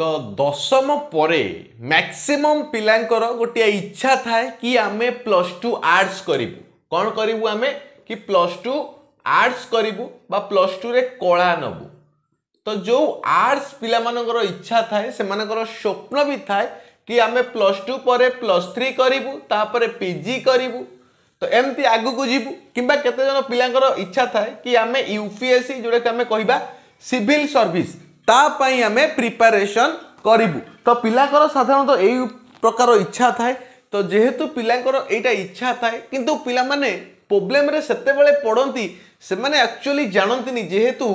ତ ଦଶମ ପରେ ମ୍ୟାକ୍ସିମମ୍ ପିଲାଙ୍କର ଗୋଟିଏ ଇଚ୍ଛା ଥାଏ କି ଆମେ ପ୍ଲସ୍ ଟୁ ଆର୍ଟ୍ସ କରିବୁ କ'ଣ କରିବୁ ଆମେ କି ପ୍ଲସ୍ ଟୁ ଆର୍ଟ୍ସ କରିବୁ ବା ପ୍ଲସ୍ ଟୁରେ କଳା ନେବୁ ତ ଯେଉଁ ଆର୍ଟ୍ସ ପିଲାମାନଙ୍କର ଇଚ୍ଛା ଥାଏ ସେମାନଙ୍କର ସ୍ୱପ୍ନ ବି ଥାଏ କି ଆମେ ପ୍ଲସ୍ ଟୁ ପରେ ପ୍ଲସ୍ ଥ୍ରୀ କରିବୁ ତାପରେ ପି ଜି କରିବୁ ତ ଏମିତି ଆଗକୁ ଯିବୁ କିମ୍ବା କେତେଜଣ ପିଲାଙ୍କର ଇଚ୍ଛା ଥାଏ କି ଆମେ ୟୁ ପି ଏସ୍ ସି ଯେଉଁଟାକି ଆମେ କହିବା ସିଭିଲ୍ ସର୍ଭିସ୍ ତାପାଇଁ ଆମେ ପ୍ରିପାରେସନ୍ କରିବୁ ତ ପିଲାଙ୍କର ସାଧାରଣତଃ ଏଇ ପ୍ରକାର ଇଚ୍ଛା ଥାଏ ତ ଯେହେତୁ ପିଲାଙ୍କର ଏଇଟା ଇଚ୍ଛା ଥାଏ କିନ୍ତୁ ପିଲାମାନେ ପ୍ରୋବ୍ଲେମ୍ରେ ସେତେବେଳେ ପଡ଼ନ୍ତି ସେମାନେ ଆକ୍ଚୁଆଲି ଜାଣନ୍ତିନି ଯେହେତୁ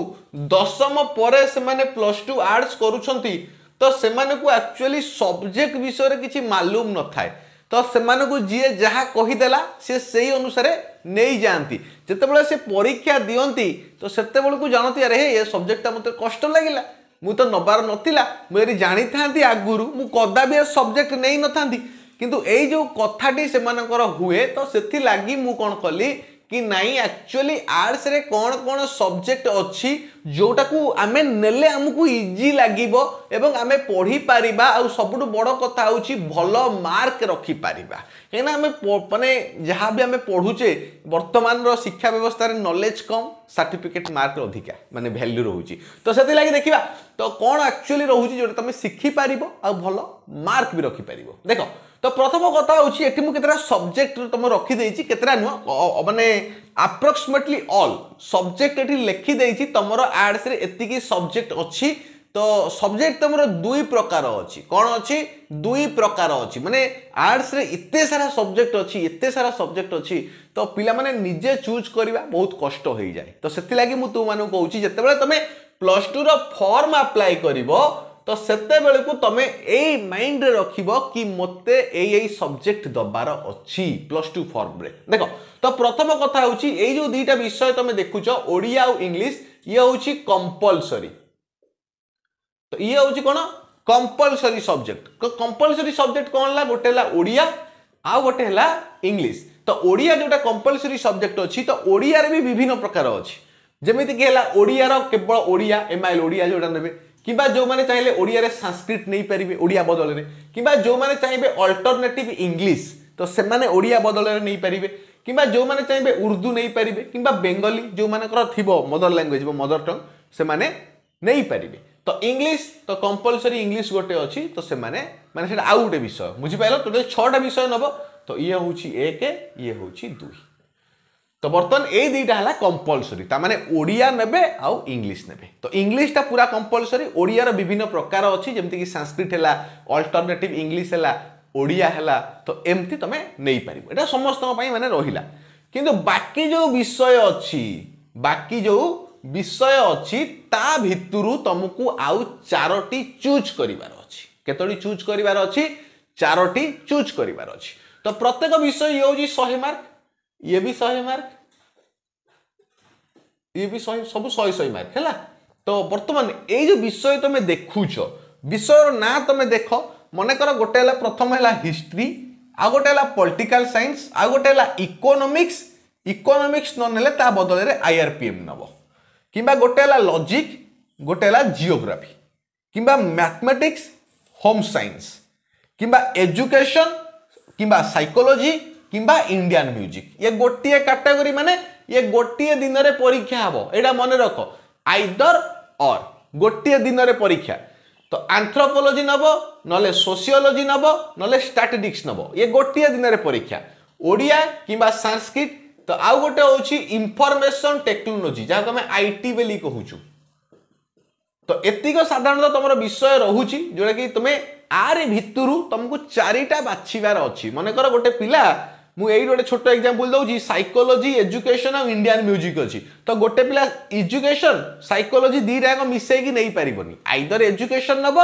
ଦଶମ ପରେ ସେମାନେ ପ୍ଲସ୍ ଟୁ ଆର୍ଟ୍ସ କରୁଛନ୍ତି ତ ସେମାନଙ୍କୁ ଆକ୍ଚୁଆଲି ସବଜେକ୍ଟ ବିଷୟରେ କିଛି ମାଲୁମ ନଥାଏ ତ ସେମାନଙ୍କୁ ଯିଏ ଯାହା କହିଦେଲା ସେ ସେଇ ଅନୁସାରେ ନେଇଯାଆନ୍ତି ଯେତେବେଳେ ସେ ପରୀକ୍ଷା ଦିଅନ୍ତି ତ ସେତେବେଳକୁ ଜାଣନ୍ତି ଆରେ ହେ ଏ ସବଜେକ୍ଟଟା ମୋତେ କଷ୍ଟ ଲାଗିଲା ମୁଁ ତ ନେବାର ନଥିଲା ମୁଁ ଯଦି ଜାଣିଥାନ୍ତି ଆଗରୁ ମୁଁ କଦାପି ଏ ସବଜେକ୍ଟ ନେଇନଥାନ୍ତି କିନ୍ତୁ ଏଇ ଯେଉଁ କଥାଟି ସେମାନଙ୍କର ହୁଏ ତ ସେଥିଲାଗି ମୁଁ କ'ଣ କଲି କି ନାଇଁ ଆକ୍ଚୁଆଲି ଆର୍ଟ୍ସରେ କ'ଣ କ'ଣ ସବଜେକ୍ଟ ଅଛି ଯେଉଁଟାକୁ ଆମେ ନେଲେ ଆମକୁ ଇଜି ଲାଗିବ ଏବଂ ଆମେ ପଢ଼ିପାରିବା ଆଉ ସବୁଠୁ ବଡ଼ କଥା ହେଉଛି ଭଲ ମାର୍କ ରଖିପାରିବା କାହିଁକିନା ଆମେ ମାନେ ଯାହା ବି ଆମେ ପଢ଼ୁଛେ ବର୍ତ୍ତମାନର ଶିକ୍ଷା ବ୍ୟବସ୍ଥାରେ ନଲେଜ୍ କମ୍ ସାର୍ଟିଫିକେଟ୍ ମାର୍କ ଅଧିକା ମାନେ ଭ୍ୟାଲ୍ୟୁ ରହୁଛି ତ ସେଥିଲାଗି ଦେଖିବା ତ କ'ଣ ଆକ୍ଚୁଆଲି ରହୁଛି ଯେଉଁଟା ତୁମେ ଶିଖିପାରିବ ଆଉ ଭଲ ମାର୍କ ବି ରଖିପାରିବ ଦେଖ ତ ପ୍ରଥମ କଥା ହେଉଛି ଏଠି ମୁଁ କେତେଟା ସବଜେକ୍ଟ ତୁମ ରଖିଦେଇଛି କେତେଟା ନୁହଁ ମାନେ ଆପ୍ରକ୍ସିମେଟଲି ଅଲ୍ ସବଜେକ୍ଟ ଏଠି ଲେଖିଦେଇଛି ତୁମର ଆଡ୍ସରେ ଏତିକି ସବଜେକ୍ଟ ଅଛି ତ ସବଜେକ୍ଟ ତୁମର ଦୁଇ ପ୍ରକାର ଅଛି କ'ଣ ଅଛି ଦୁଇ ପ୍ରକାର ଅଛି ମାନେ ଆର୍ଟ୍ସରେ ଏତେ ସାରା ସବଜେକ୍ଟ ଅଛି ଏତେ ସାରା ସବଜେକ୍ଟ ଅଛି ତ ପିଲାମାନେ ନିଜେ ଚୁଜ୍ କରିବା ବହୁତ କଷ୍ଟ ହୋଇଯାଏ ତ ସେଥିଲାଗି ମୁଁ ତୁମମାନଙ୍କୁ କହୁଛି ଯେତେବେଳେ ତୁମେ ପ୍ଲସ୍ ଟୁର ଫର୍ମ ଆପ୍ଲାଏ କରିବ তো ସେତେବେଳକୁ ତମେ ଏଇ ମାଇଣ୍ଡରେ ରଖିବ କି ମୋତେ ଏଇ ଏଇ ସବଜେକ୍ଟ ଦେବାର ଅଛି ପ୍ଲସ୍ ଟୁ ଫର୍ମରେ ଦେଖ ତ ପ୍ରଥମ କଥା ହେଉଛି ଏଇ ଯେଉଁ ଦୁଇଟା ବିଷୟ ତମେ ଦେଖୁଛ ଓଡ଼ିଆ ଆଉ ଇଂଲିଶ ଇଏ ହେଉଛି କମ୍ପଲସରୀ ତ ଇଏ ହେଉଛି କ'ଣ କମ୍ପଲସରୀ ସବଜେକ୍ଟ କମ୍ପଲସରୀ ସବଜେକ୍ଟ କ'ଣ ହେଲା ଗୋଟେ ହେଲା ଓଡ଼ିଆ ଆଉ ଗୋଟେ ହେଲା ଇଂଲିଶ ତ ଓଡ଼ିଆ ଯେଉଁଟା କମ୍ପଲସରୀ ସବଜେକ୍ଟ ଅଛି ତ ଓଡ଼ିଆରେ ବି ବିଭିନ୍ନ ପ୍ରକାର ଅଛି ଯେମିତିକି ହେଲା ଓଡ଼ିଆର କେବଳ ଓଡ଼ିଆ ଏମ୍ଆଇଏଲ୍ ଓଡ଼ିଆ ଯେଉଁଟା ନେବେ कि जो मैंने चाहिए ओडिया संस्कृत नहीं पारे ओडिया बदल में कि जो मैंने चाहिए अल्टरनेट इंग्लीश तो से बदल में नहीं पारे कि जो मैंने चाहिए उर्दू नहीं पारे कि बेंगली जो मर थी मदर लांगुएज मदर टंग से नहीं पारे तो इंग्लीश तो कंपलसरी इंग्लीश गोटे अच्छी तो से मैंने आउ गए विषय बुझीपाल तो छा विषय नब तो ये हूँ एक ये हूँ दुई তো বর্তমান এই দুইটা হল কম্পলসরি তা মানে ওড়িয়া নেবে আউ ইংলিশ নেবে তো ইংলিশটা পুরা কম্পলসরি ওড়িয়ার বিভিন্ন প্রকার অছি যেমতি কি সংস্কৃত হেলা অল্টরনেটিভ ইংলিশ হেলা ওড়িয়া হেলা তো এমতি তুমি নেই পারিব এটা সমস্ত পাই মানে রহিলা কিন্তু বাকি যে বিষয় অছি বাকি যে বিষয় অছি তা ভিতরু তমকু আউ চারটি চুজ করিবার অছি কেতটি চুজ করিবার অছি চারটি চুজ করিবার অছি তো প্রত্যেক বিষয় ইয়ে হচ্ছে শহে মার্ক ये भी शहे मार्क ये भी शहे सब शहे शहे मार्क है तो बर्तमान ये जो विषय तुम देखुच विषय ना तुम देख মনেকর গোটে হল প্রথম হল হিস্ট্রি আউ গোটে হল পলিটিকাল সাইন্স আউ গোটে হল ইকোনোমিক্স ইকোনোমিক্স ননেলে তা বদলের আইআরপিএম নব কিংবা গোটে হল লজিক গোটে হল জিওগ্রাফি কিংবা ম্যাথমেটিক্স হোম সাইন্স কিংবা এজুকেশন কিংবা সাইকোলোজি কিংবা ইন্ডিয়ান মিউজিক ইয়ে গোটিয়ে ক্যাটাগোরি মানে ইয়ে গোটিয়ে দিনরে পরীক্ষা হব এটা মনে রখ আইদর অর গোটিয়ে দিনরে পরীক্ষা তো আন্থ্রোপোলোজি নব নলে সোসিওলোজি নব নলে স্ট্যাটিডিক্স নব ইয়ে গোটিয়ে দিনরে পরীক্ষা ওড়িয়া কিংবা সংস্কৃত তো আউ গোটে হচ্ছে ইনফরমেশন টেকনোলোজি যা তুমি আইটি বেলি কহুছু তো এতিক সাধারণত তোমার বিষয় রহুছি যেটা কি তুমি আরি ভিতর তোমাকে চারিটা বাছিবার অছি মনে কর গোটে পিলা ମୁଁ ଏଇ ଗୋଟେ ଛୋଟ ଏକ୍ଜାମ୍ପଲ୍ ଦେଉଛି ସାଇକୋଲୋଜି ଏଜୁକେସନ୍ ଆଉ ଇଣ୍ଡିଆନ୍ ମ୍ୟୁଜିକ୍ ଅଛି ତ ଗୋଟେ ପିଲା ଏଜୁକେସନ୍ ସାଇକୋଲୋଜି ଦୁଇଟାଯାକ ମିଶେଇକି ନେଇପାରିବନି ଆଇଦର ଏଜୁକେସନ୍ ନେବ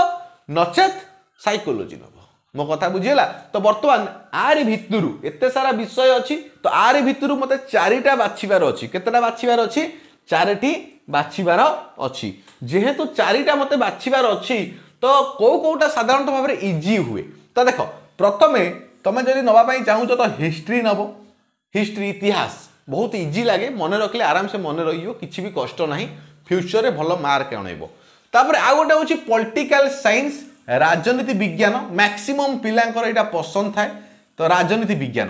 ନଚେତ୍ ସାଇକୋଲୋଜି ନେବ ମୋ କଥା ବୁଝିହେଲା ତ ବର୍ତ୍ତମାନ ଆରି ଭିତରୁ ଏତେ ସାରା ବିଷୟ ଅଛି ତ ଆରି ଭିତରୁ ମୋତେ ଚାରିଟା ବାଛିବାର ଅଛି କେତେଟା ବାଛିବାର ଅଛି ଚାରିଟି ବାଛିବାର ଅଛି ଯେହେତୁ ଚାରିଟା ମୋତେ ବାଛିବାର ଅଛି ତ କେଉଁ କେଉଁଟା ସାଧାରଣତଃ ଭାବରେ ଇଜି ହୁଏ ତ ଦେଖ ପ୍ରଥମେ তুমি যদি নেওয়া চাহুছ তো হিস্ট্রি নেব হিস্ট্রি ইতিহাস ବହୁତ ଇଜି ଲାଗେ ମନେ ରଖିଲେ ଆରାମସେ ମନେ ରହିଯିବ କିଛି ବି କଷ୍ଟ ନାହିଁ ଫ୍ୟୁଚରରେ ଭଲ ମାର୍କ ଆଣେଇବ ତାପରେ ଆଉ ଗୋଟେ ହେଉଛି ପଲିଟିକାଲ ସାଇନ୍ସ ରାଜନୀତି ବିଜ୍ଞାନ ମ୍ୟାକ୍ସିମମ୍ ପିଲାଙ୍କର ଏଇଟା ପସନ୍ଦ ଥାଏ ତ ରାଜନୀତି ବିଜ୍ଞାନ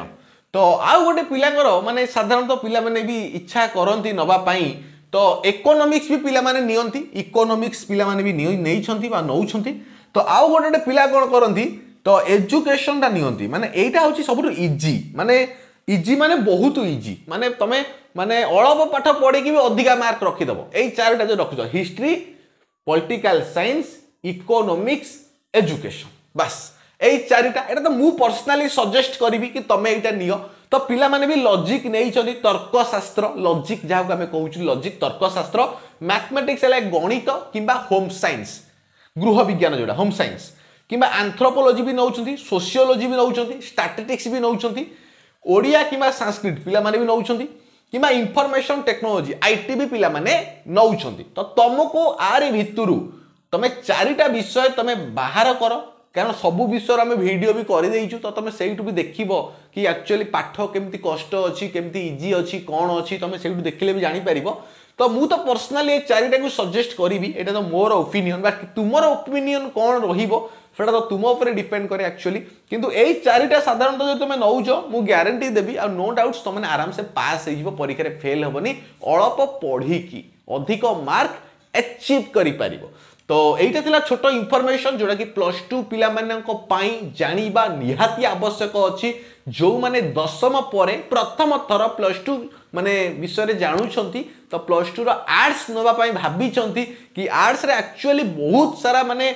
ତ ଆଉ ଗୋଟେ ପିଲାଙ୍କର ମାନେ ସାଧାରଣତଃ ପିଲାମାନେ ବି ଇଚ୍ଛା କରନ୍ତି ନେବା ପାଇଁ ତ ଇକୋନୋମିକ୍ସ ବି ପିଲାମାନେ ନିଅନ୍ତି ଇକୋନୋମିକ୍ସ ପିଲାମାନେ ବି ନେଇଛନ୍ତି ବା ନେଉଛନ୍ତି ତ ଆଉ ଗୋଟେ ଗୋଟେ ପିଲା କ'ଣ କରନ୍ତି ତ ଏଜୁକେସନଟା ନିଅନ୍ତି ମାନେ ଏଇଟା ହେଉଛି ସବୁଠୁ ଇଜି ମାନେ ଇଜି ମାନେ ବହୁତ ଇଜି ମାନେ ତମେ ମାନେ ଅଳପ ପାଠ ପଢ଼ିକି ବି ଅଧିକା ମାର୍କ ରଖିଦେବ ଏଇ ଚାରିଟା ଯେଉଁ ରଖିଛ history political science economics education ବାସ୍ ଏଇ ଚାରିଟା ଏଇଟା ତ ମୁଁ ପର୍ସନାଲି ସଜେଷ୍ଟ କରିବି କି ତମେ ଏଇଟା ନିଅ ତ ପିଲାମାନେ ବି ଲଜିକ୍ ନେଇଛନ୍ତି ତର୍କଶାସ୍ତ୍ର ଲଜିକ୍ ଯାହାକୁ ଆମେ କହୁଛୁ ଲଜିକ୍ ତର୍କଶାସ୍ତ୍ର ମ୍ୟାଥମେଟିକ୍ସ ହେଲା ଗଣିତ କିମ୍ବା ହୋମ୍ ସାଇନ୍ସ ଗୃହ ବିଜ୍ଞାନ ଯେଉଁଟା ହୋମ୍ ସାଇନ୍ସ কিংবা ଆନ୍ଥ୍ରୋପୋଲୋଜି ବି ନେଉଛନ୍ତି ସୋସିଓଲୋଜି ବି ନେଉଛନ୍ତି ଷ୍ଟାଟିଟିକ୍ସ ବି ନେଉଛନ୍ତି ଓଡ଼ିଆ କିମ୍ବା ସାଂସ୍କ୍ରିଟ ପିଲାମାନେ ବି ନେଉଛନ୍ତି କିମ୍ବା ଇନଫର୍ମେସନ୍ ଟେକ୍ନୋଲୋଜି ଆଇଟି ବି ପିଲାମାନେ ନେଉଛନ୍ତି ତ ତୁମକୁ ଆରି ଭିତରୁ ତୁମେ ଚାରିଟା ବିଷୟ ତୁମେ ବାହାର କର କାରଣ ସବୁ ବିଷୟର ଆମେ ଭିଡ଼ିଓ ବି କରିଦେଇଛୁ ତ ତୁମେ ସେଇଠୁ ବି ଦେଖିବ କି ଆକ୍ଚୁଆଲି ପାଠ କେମିତି କଷ୍ଟ ଅଛି କେମିତି ଇଜି ଅଛି କ'ଣ ଅଛି ତୁମେ ସେଇଠୁ ଦେଖିଲେ ବି ଜାଣିପାରିବ ତ ମୁଁ ତ ପର୍ସନାଲି ଏ ଚାରିଟାକୁ ସଜେଷ୍ଟ କରିବି ଏଇଟା ତ ମୋର ଓପିନିଅନ୍ ବା ତୁମର ଓପିନିଅନ୍ କ'ଣ ରହିବ সেটা তো তুম উপরে ডিপেন্ড করে আকচুয়ালি কিন্তু এই চারিটা সাধারণত যদি তুমি নৌছ মু গ্যারেটি দেবি আর নো ডাউটস তুমি আরামসে পাস হয়ে পরীক্ষায় ফেল হবনি অল্প পড়িকি অধিক মার্ক এচিভ করে পারিব তো এইটা লা ছোট ইনফরমেসন যেটা কি প্লস টু পিলামানঙ্ক পাই জানিবা নিহাতি আবশ্যক অছি ଯେଉଁମାନେ ଦଶମ ପରେ ପ୍ରଥମ ଥର ପ୍ଲସ୍ ଟୁ ମାନେ ବିଷୟରେ ଜାଣୁଛନ୍ତି तो प्लस टूर आर्ट्स नाप भाई कि आर्ट्स एक्चुअली बहुत सारा मानने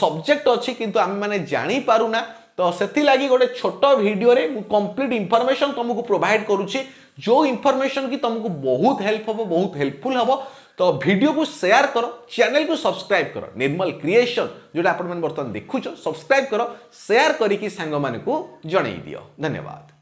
सब्जेक्ट अच्छी कितु आम तो से लगी गोटे छोट भिडे कम्प्लीट इनफर्मेशन तुमको प्रोभाइड करुच्छे जो इनफर्मेसन कि तुमको बहुत हेल्प हम बहुत हेल्पफुल हम तो वीडियो को शेयर करो, चैनल को सब्सक्राइब करो, निर्मल क्रिएशन जो आप बर्तन देखु सब्सक्राइब करो, शेयर करी की को जन दियो धन्यवाद